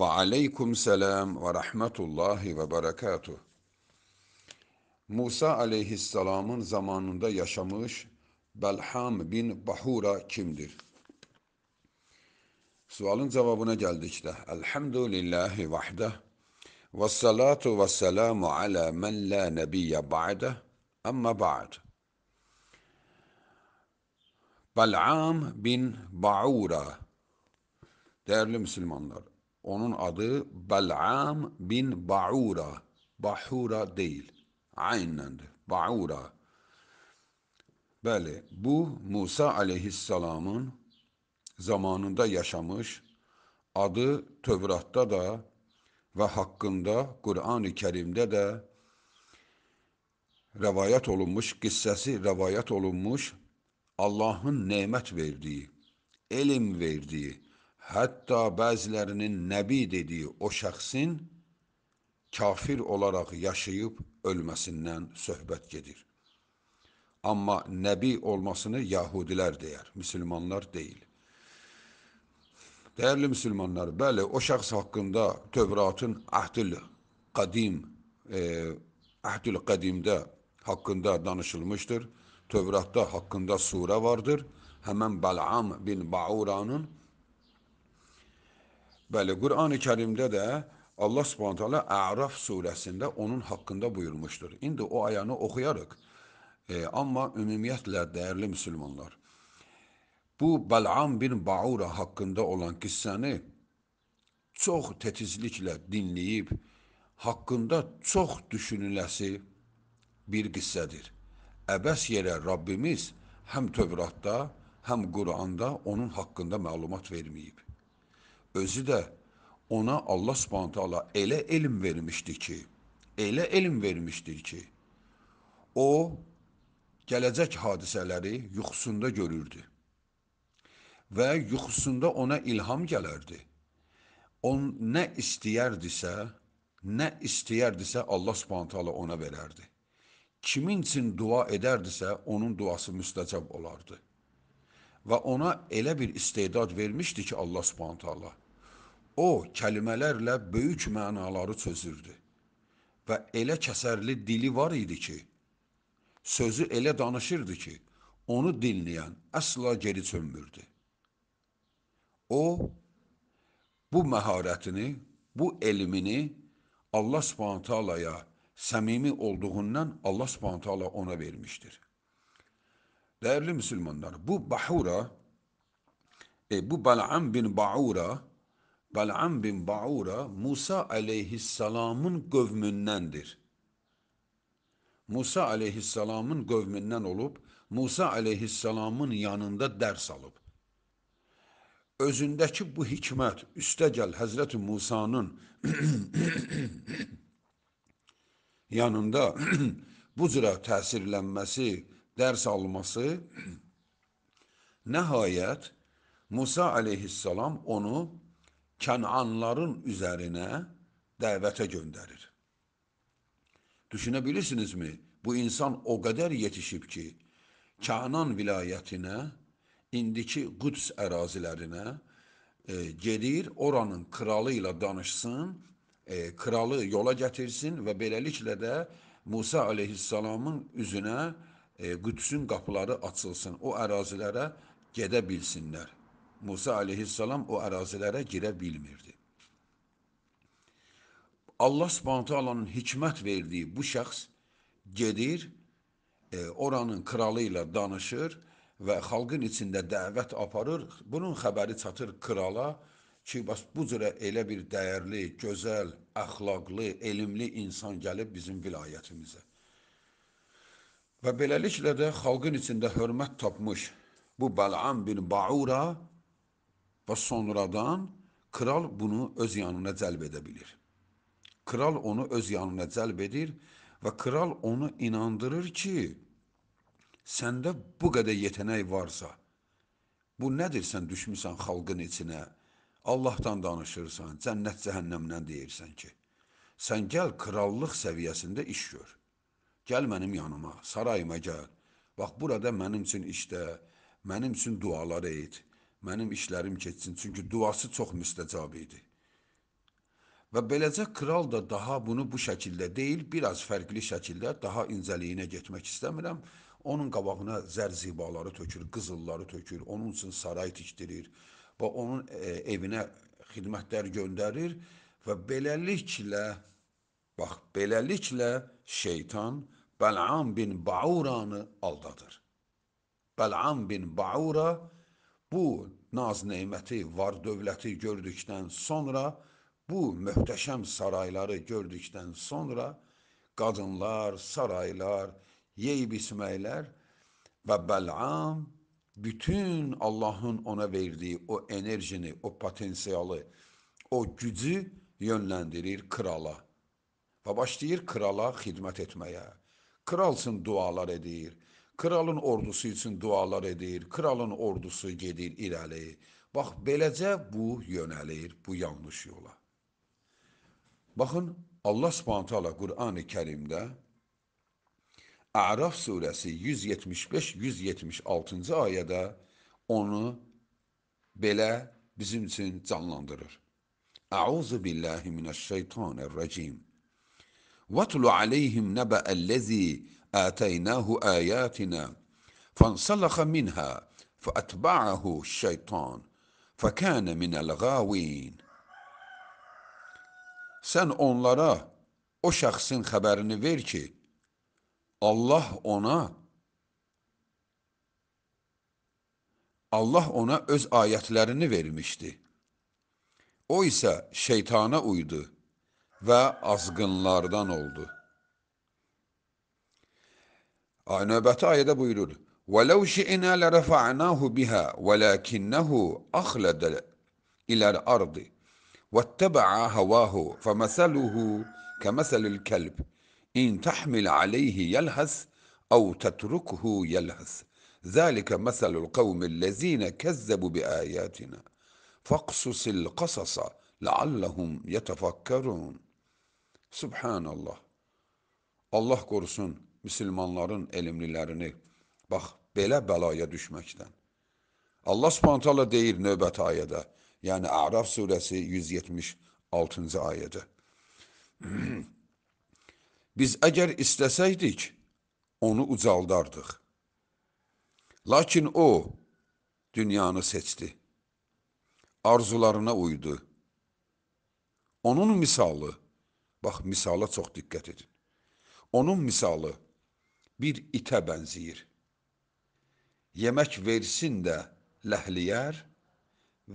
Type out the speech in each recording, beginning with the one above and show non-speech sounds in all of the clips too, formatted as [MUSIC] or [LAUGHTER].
Ve aleyküm selam ve rahmetullahi ve berekatuh. Musa aleyhisselamın zamanında yaşamış Belham bin Bahura kimdir? Sualın cevabına geldik de. Elhamdülillahi vahde. Ve salatu ve selamu ala men la nebiyye ba'de. Amma ba'd. Bel'am bin Ba'ura. Değerli Müslümanlar, onun adı Bel'am bin Ba'ura. Bahura değil. Aynendir. Ba'ura. Bəli, bu Musa aleyhisselamın zamanında yaşamış, adı Tövrat'ta da ve hakkında kuran ı Kerim'de de rivayet olunmuş, qissəsi rivayet olunmuş Allahın nemət verdiği, elim verdiği. Hatta bazılarının nebi dediği o şahsin kafir olarak yaşayıp ölmesinden söhbət gedir. Ama nebi olmasını Yahudiler deyər, Müslümanlar değil. Değerli Müslümanlar, bəli o şahs hakkında Tövratın ahdül qadim, e, ahdül qadimdə hakkında danışılmıştır. Tövratta hakkında sure vardır. Hemen Bal'am bin Ba'ura'nın Bəli, Qur'an-ı Kərimdə də Allah Subhanahu taala A'raf surəsində onun haqqında buyurmuşdur. İndi o ayanı oxuyarıq. E, amma ümumiyyətlə dəyərli müsəlmanlar, bu Bal'am bin Baura haqqında olan qissəni çox tətizliklə dinləyib haqqında çox düşünüləsi bir qissədir. Əbəs yerə Rəbbimiz həm Tövratda, həm Quranda onun haqqında məlumat verməyib özü də ona Allah Subhanahu taala elə elm vermişdi ki, elə elm vermişdir ki, o gələcək hadisələri yuxusunda görürdü. Və yuxusunda ona ilham gələrdi. On nə istəyərdisə, nə istəyərdisə Allah Subhanahu taala ona verərdi. Kimin üçün dua edərdisə, onun duası müstəcab olardı və ona elə bir istedad vermişdi ki, Allah Subhanahu taala. O kəlmələrlə böyük mənaları çözürdü. Və elə kəsərli dili var idi ki, sözü elə danışırdı ki, onu dinləyən əsla geri çönmürdü. O bu məharətini, bu elmini Allah Subhanahu taalaya səmimi olduğundan Allah Subhanahu taala ona vermişdir. Değerli Müslümanlar, bu Bahura, e, bu Bal'am bin Ba'ura, Bal'am bin Ba'ura, Musa aleyhisselamın gövmündendir. Musa aleyhisselamın gövmündən olub, Musa aleyhisselamın yanında dərs alıb. Özündəki bu hikmət, üstəgəl Həzrəti Musanın [CLEARS THROAT] yanında [CLEARS THROAT] bu cürə təsirlənməsi, ders alması [CLEARS THROAT] nihayet Musa aleyhisselam onu Kenanların üzerine davete gönderir. Düşünebilirsiniz mi? Bu insan o kadar yetişip ki, Kanan vilayetine, indiki Quds arazilerine e, gedir, oranın kralıyla ilə danışsın, e, kralı yola gətirsin ve beləliklə de Musa aleyhissalamın üzerine. E, Qüdsün qapıları açılsın, o ərazilərə gedə bilsinlər. Musa aleyhissalam o ərazilərə girə bilmirdi. Allah subhanətə alanın hikmət verdiyi bu şəxs gedir, e, oranın kralı ilə danışır və xalqın içində dəvət aparır. Bunun xəbəri çatır krala ki, bəs bu cürə elə bir dəyərli, gözəl, əxlaqlı, elmli insan gəlib bizim vilayətimizə. Və beləliklə də xalqın içində hörmət tapmış bu Bəl'am bin Baura və sonradan kral bunu öz yanına cəlb edə bilir. Kral onu öz yanına cəlb edir və kral onu inandırır ki, səndə bu qədər yetənək varsa, bu nədir sən düşmüsən xalqın içinə, Allahdan danışırsan, cənnət cəhənnəmdən deyirsən ki, sən gəl krallıq səviyyəsində iş gör. Gəl mənim yanıma, sarayıma gəl. Bax burada mənim üçün işdə, mənim üçün dualar et. Mənim işlərim keçsin, çünki duası çox müstəcab idi. Və beləcə kral da daha bunu bu şəkildə deyil, biraz fərqli şəkildə daha incəliyinə getmək istəmirəm. Onun qabağına zərzibaları tökür, qızılları tökür, onun üçün saray tikdirir və onun e, evinə xidmətlər göndərir və beləliklə bax beləliklə şeytan Bel'am bin Baura'nı aldadır. Bel'am bin Baura bu naz neyməti, var dövləti gördükdən sonra, bu möhtəşəm sarayları gördükdən sonra, qadınlar, saraylar, yeyib isməklər və Bəl'am bütün Allahın ona verdiyi o enerjini, o potensialı, o gücü yönləndirir krala və başlayır krala xidmət etməyə. Kral üçün dualar edir. Kralın ordusu üçün dualar edir. Kralın ordusu gedir irəli. Bax beləcə bu yönəlir bu yanlış yola. Baxın Allah Subhanahu taala Qurani-Kərimdə A'raf surəsi 175-176-cı ayədə onu belə bizim üçün canlandırır. Auzu billahi minəşşeytanirracim. واتل عليهم نبأ الذي آتيناه آياتنا فانسلخ منها فأتبعه الشيطان فكان من الغاوين Sən onlara o şəxsin xəbərini ver ki, Allah ona Allah ona öz ayətlərini vermişdi. O isə şeytana uydu. və azğınlardan oldu. Ay Növbəti ayədə buyurur: "Və "Vəlau şi'na lərəfa'nahu biha, vəlakinnahu axlada ilə'r-ardı vəttəba'a hawahu, fəməsəluhu kəməsəlil kəlb. İn tahmil alayhi yalhas, aw tatrukuhu yalhas. Zəlikə məsəlul qavmi'l-lezina kəzzebu bi-ayatina." فاقصص القصص لعلهم يتفكرون Subhanallah. Allah qorusun müsəlmanların elmlilərini bax belə bəlaya düşməkdən. Allah Subhanahu deyir növbəti ayədə, yəni A'raf surəsi 176-cı ayədə. [CLEARS THROAT] Biz əgər istəsəydik, onu ucaldardıq. Lakin o dünyanı seçdi. Arzularına uydu. Onun misalı Bax, misala çox diqqət edin. Onun misalı bir itə bənziyir. Yemək versin də ləhliyər,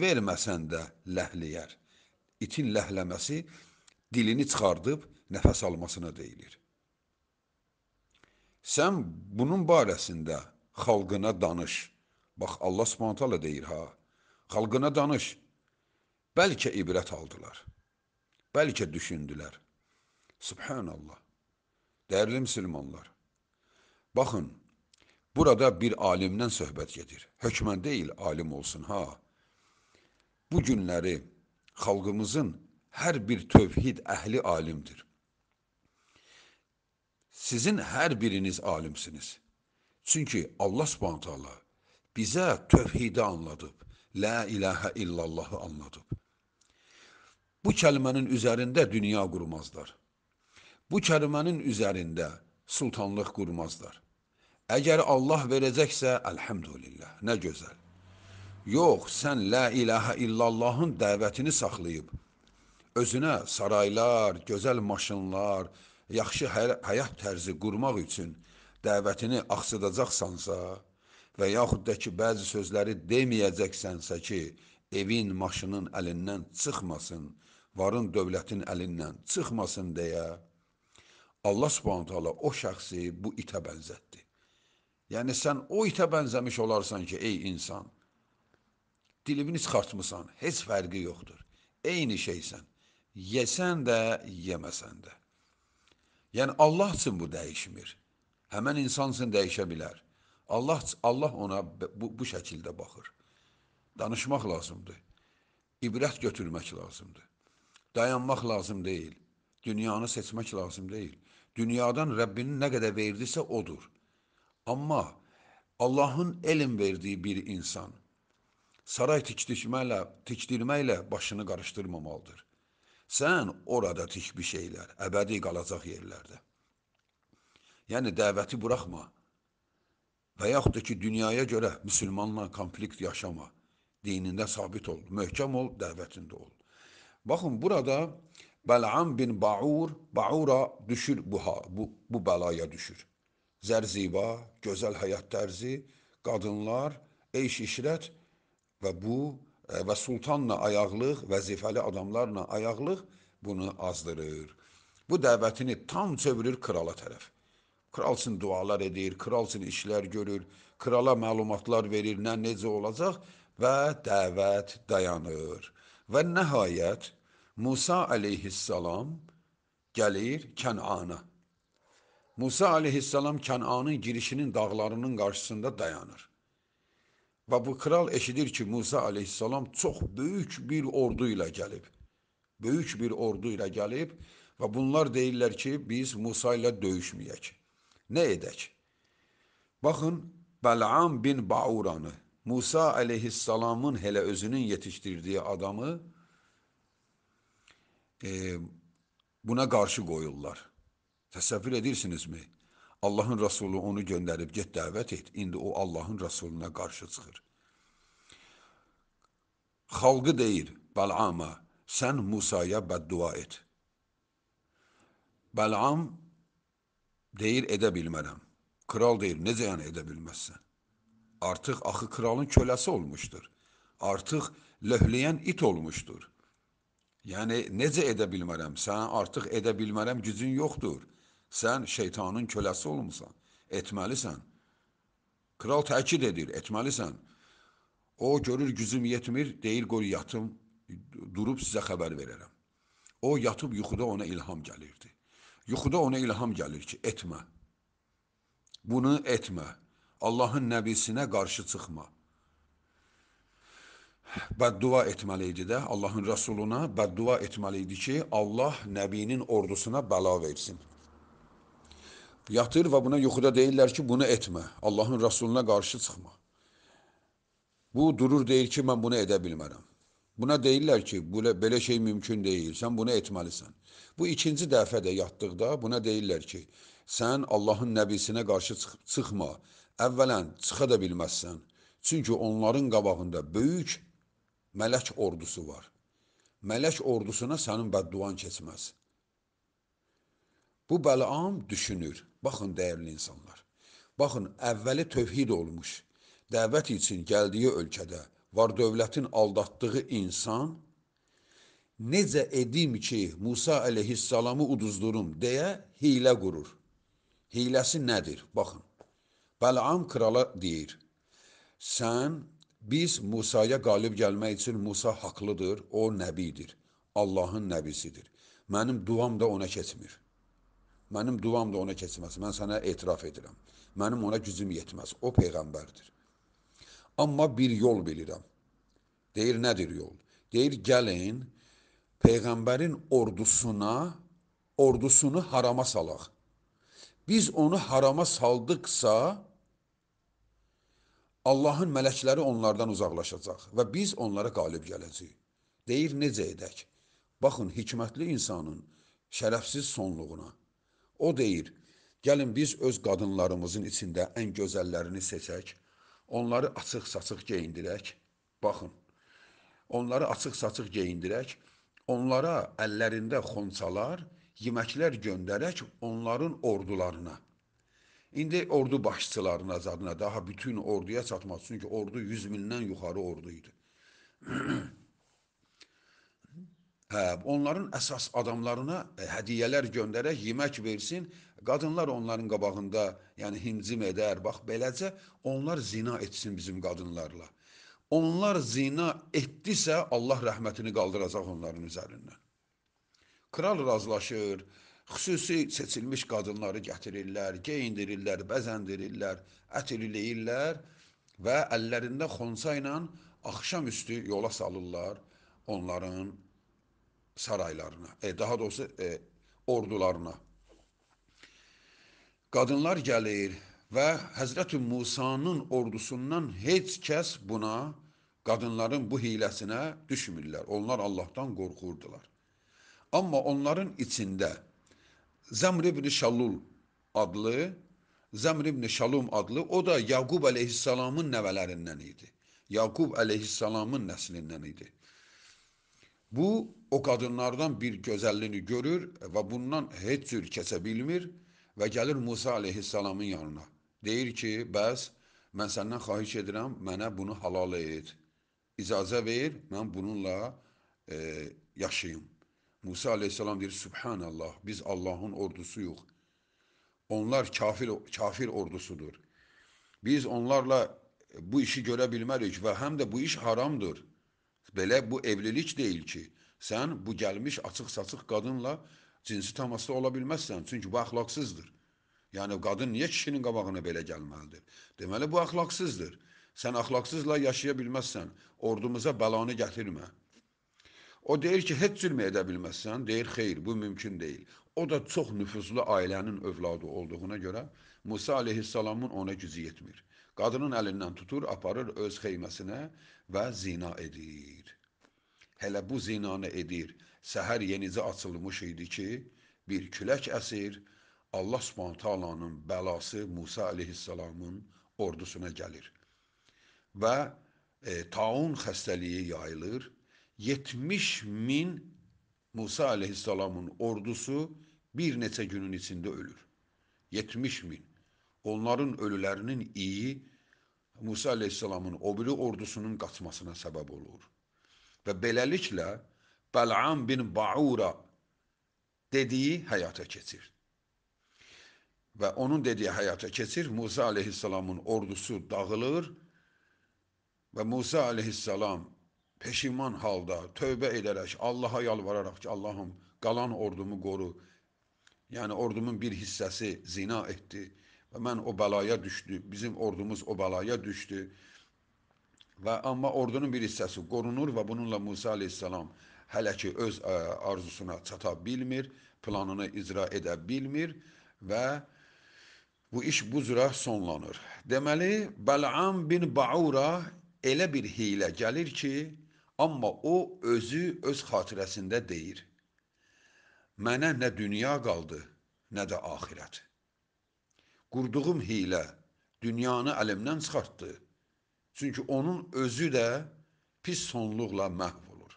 verməsən də ləhliyər. İtin ləhləməsi dilini çıxardıb nəfəs almasına deyilir. Sən bunun barəsində xalqına danış. Bax, Allah subhanətələ deyir ha, xalqına danış. Bəlkə ibrət aldılar, bəlkə düşündülər. Subhanallah. Değerli Müslümanlar, bakın burada bir alimden söhbət gedir. Hökmən deyil alim olsun ha. Bu günləri xalqımızın hər bir tövhid əhli alimdir. Sizin hər biriniz alimsiniz. Çünki Allah Subhanahu taala bizə tövhidi anladıb, la ilahe illallahı anladıb. Bu kəlmənin üzərində dünya qurmazlar bu kəlimənin üzərində sultanlıq qurmazlar. Əgər Allah verəcəksə, əlhamdülillah, nə gözəl. Yox, sən lə ilahə illallahın dəvətini saxlayıb, özünə saraylar, gözəl maşınlar, yaxşı həyat tərzi qurmaq üçün dəvətini axsıdacaqsansa və yaxud da ki, bəzi sözləri deməyəcəksənsə ki, evin, maşının əlindən çıxmasın, varın dövlətin əlindən çıxmasın deyə, Allah subhanət hala o şəxsi bu itə bənzətdi. Yəni sən o itə bənzəmiş olarsan ki, ey insan, dilini çıxartmısan, heç fərqi yoxdur. Eyni şeysən, yesən də, yeməsən də. Yəni Allah üçün bu dəyişmir. Həmən insan üçün dəyişə bilər. Allah, Allah ona bu, bu şəkildə baxır. Danışmaq lazımdır. İbrət götürmək lazımdır. Dayanmaq lazım deyil. Dünyanı seçmək lazım deyil. Dünyadan Rəbbinin nə qədər verdisə odur. Amma Allahın elm verdiyi bir insan saray tikdirməklə, tikdirməklə başını qarışdırmamalıdır. Sən orada tik bir şeylər, əbədi qalacaq yerlərdə. Yəni dəvəti buraxma və yaxud da ki, dünyaya görə müsəlmanla konflikt yaşama. Dinində sabit ol, möhkəm ol, dəvətində ol. Baxın, burada Bələm bin Baur, Baura düşür bu, bu, bu bəlaya düşür. Zərziba, gözəl həyat tərzi, qadınlar, eyş işrət və bu e, və sultanla ayaqlıq, vəzifəli adamlarla ayaqlıq bunu azdırır. Bu dəvətini tam çevirir krala tərəf. Kral üçün dualar edir, kral üçün işlər görür, krala məlumatlar verir, nə necə olacaq və dəvət dayanır. Və nəhayət Musa aleyhisselam gelir Kenan'a. Musa aleyhisselam Kenan'ın girişinin dağlarının karşısında dayanır. Ve bu kral eşidir ki Musa aleyhisselam çok büyük bir orduyla gelip, Büyük bir orduyla gelip ve bunlar değiller ki, biz Musa ile döyüşməyək. Ne edək? Bakın Bəl'am bin Bauranı, Musa əleyhissalamın hele özünün yetiştirdiği adamı e, buna qarşı qoyurlar. Təsəvvür edirsinizmi? Allahın Rəsulu onu göndərib, get dəvət et. İndi o Allahın Rəsuluna qarşı çıxır. Xalqı deyir Bəlama, sən Musaya bəddua et. Bəlam deyir, edə bilmərəm. Kral deyir, necə yəni edə bilməzsən? Artıq axı kralın köləsi olmuşdur. Artıq löhləyən it olmuşdur. Yəni necə edə bilmərəm? Sən artıq edə bilmərəm gücün yoxdur. Sən şeytanın köləsi olmusan. Etməlisən. Kral təkid edir, etməlisən. O görür gücüm yetmir, deyir qoy yatım, durub sizə xəbər verərəm. O yatıb yuxuda ona ilham gəlirdi. Yuxuda ona ilham gəlir ki, etmə. Bunu etmə. Allahın nəbisinə qarşı çıxma bəddua etməli idi də, Allahın Rəsuluna bəddua etməli idi ki, Allah nəbinin ordusuna bəla versin. Yatır və buna yuxuda deyirlər ki, bunu etmə, Allahın Rəsuluna qarşı çıxma. Bu durur deyir ki, mən bunu edə bilmərəm. Buna deyirlər ki, belə şey mümkün deyil, sən bunu etməlisən. Bu ikinci dəfə də yatdıqda buna deyirlər ki, sən Allahın nəbisinə qarşı çıx çıxma, əvvələn çıxa da bilməzsən. Çünki onların qabağında böyük mələk ordusu var. Mələk ordusuna sənin bədduan keçməz. Bu Bələam düşünür. Baxın, dəyərli insanlar. Baxın, əvvəli tövhid olmuş, dəvət üçün gəldiyi ölkədə var dövlətin aldatdığı insan necə edim ki, Musa əleyhissalamı uduzdurum deyə hilə qurur. Hiləsi nədir? Baxın. Bələam krala deyir: "Sən Biz Musaya qalib gəlmək üçün Musa haqlıdır, o nəbidir, Allahın nəbisidir. Mənim duam da ona keçmir. Mənim duam da ona keçməz. Mən sənə etiraf edirəm. Mənim ona gücüm yetməz. O peyğəmbərdir. Amma bir yol bilirəm. Deyir, nədir yol? Deyir, gəlin, peyğəmbərin ordusuna, ordusunu harama salaq. Biz onu harama saldıqsa, Allahın mələkləri onlardan uzaqlaşacaq və biz onlara qalib gələcəyik. Deyir, necə edək? Baxın, hikmətli insanın şərəfsiz sonluğuna. O deyir, gəlin biz öz qadınlarımızın içində ən gözəllərini seçək, onları açıq-saçıq geyindirək. Baxın, onları açıq-saçıq geyindirək, onlara əllərində xonçalar, yeməklər göndərək onların ordularına. İndi ordu başçılarının azadına daha bütün orduya çatmaz. Çünki ordu 100 mindən yuxarı ordu idi. [CLEARS THROAT] Hə, onların əsas adamlarına e, hədiyyələr göndərək yemək versin. Qadınlar onların qabağında, yəni himcim edər. Bax beləcə onlar zina etsin bizim qadınlarla. Onlar zina etdisə Allah rəhmətini qaldıracaq onların üzərindən. Kral razılaşır, xüsusi seçilmiş qadınları gətirirlər, geyindirirlər, bəzəndirirlər, ətiriləyirlər və əllərində xonsa ilə axşam üstü yola salırlar onların saraylarına, e, daha doğrusu e, ordularına. Qadınlar gəlir və Həzrəti Musanın ordusundan heç kəs buna, qadınların bu hiləsinə düşmürlər. Onlar Allahdan qorxurdular. Amma onların içində Zəmr ibn Şallul adlı, Zəmr ibn Şalum adlı, o da Yaqub əleyhissalamın nəvələrindən idi. Yaqub əleyhissalamın nəslindən idi. Bu, o qadınlardan bir gözəllini görür və bundan heç cür kəsə bilmir və gəlir Musa aleyhissalamın yanına. Deyir ki, bəs mən səndən xahiş edirəm, mənə bunu halal et. İcazə ver, mən bununla e, yaşayım. Musa aleyhisselam deyir, Subhanallah, biz Allahın ordusuyuq. Onlar kafir, kafir ordusudur. Biz onlarla bu işi görə bilmərik və həm də bu iş haramdır. Belə bu evlilik deyil ki, sən bu gəlmiş açıq-saçıq qadınla cinsi təmasda ola bilməzsən, çünki bu əxlaqsızdır. Yəni qadın niyə kişinin qabağına belə gəlməlidir? Deməli bu əxlaqsızdır. Sən əxlaqsızla yaşaya bilməzsən. Ordumuza bəlanı gətirmə. O deyir ki, heç cür edə bilməzsən? Deyir, xeyr, bu mümkün deyil. O da çox nüfuzlu ailənin övladı olduğuna görə Musa aleyhissalamın ona gücü yetmir. Qadının əlindən tutur, aparır öz xeyməsinə və zina edir. Hələ bu zinanı edir. Səhər yenicə açılmış idi ki, bir külək əsir, Allah subhantalanın bəlası Musa aleyhissalamın ordusuna gəlir. Və e, taun xəstəliyi yayılır 70 bin Musa aleyhisselamın ordusu bir neçə günün içində ölür. 70 bin. Onların ölülerinin iyi Musa aleyhisselamın o ordusunun qaçmasına sebep olur. Və beləliklə Bəl'am bin Ba'ura dediği hayata keçir. Ve onun dediği hayata keçir. Musa aleyhisselamın ordusu dağılır Ve Musa aleyhisselam peşiman halda, tövbə edərək, Allaha yalvararaq ki, Allahım, qalan ordumu qoru. Yəni ordumun bir hissəsi zina etdi və mən o bəlaya düşdü. Bizim ordumuz o bəlaya düşdü. Və amma ordunun bir hissəsi qorunur və bununla Musa əleyhissalam hələ ki öz arzusuna çata bilmir, planını icra edə bilmir və bu iş bu cürə sonlanır. Deməli, Bəl'am bin Baura elə bir hiylə gəlir ki, Amma o özü öz xatirəsində deyir, mənə nə dünya qaldı, nə də axirət. Qurduğum hilə dünyanı əlimdən çıxartdı, çünki onun özü də pis sonluqla məhv olur.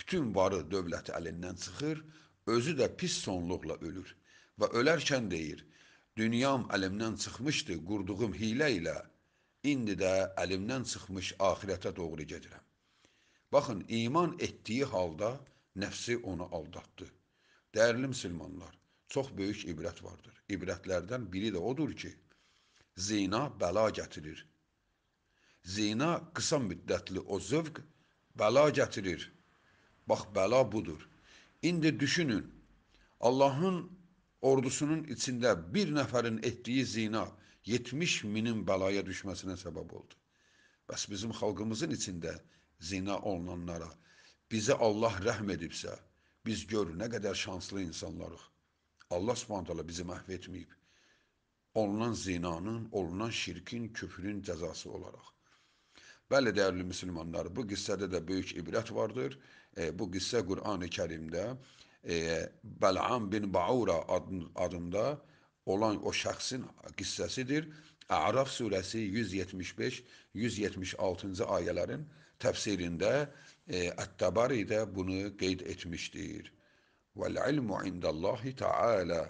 Bütün varı dövləti əlindən çıxır, özü də pis sonluqla ölür və ölərkən deyir, dünyam əlimdən çıxmışdı qurduğum hilə ilə, indi də əlimdən çıxmış axirətə doğru gedirəm. Baxın, iman etdiyi halda nəfsi onu aldatdı. Dəyərli müsəlmanlar, çox böyük ibrət vardır. İbrətlərdən biri də odur ki, zina bəla gətirir. Zina qısa müddətli o zövq bəla gətirir. Bax, bəla budur. İndi düşünün, Allahın ordusunun içində bir nəfərin etdiyi zina 70 minin bəlaya düşməsinə səbəb oldu. Bəs bizim xalqımızın içində zinə olunanlara bizə Allah rəhm edibsə, biz gör nə qədər şanslı insanlarıq. Allah Subhanahu bizi məhv etməyib. Olunan zinanın, olunan şirkin, küfrün cəzası olaraq. Bəli, dəyərli müsəlmanlar, bu qissədə də böyük ibrət vardır. E, bu qissə Qurani Kərimdə e, Bəl'am bin Baura adında olan o şəxsin qissəsidir. Əraf surəsi 175-176-cı ayələrin tefsirinde e, tabari de bunu qeyd etmişdir. Vel ilmu indallahi ta'ala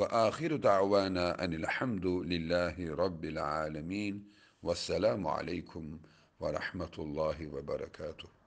ve ahiru da'vana enil hamdu lillahi rabbil alemin. ve selamu aleykum ve rahmetullahi ve berekatuhu.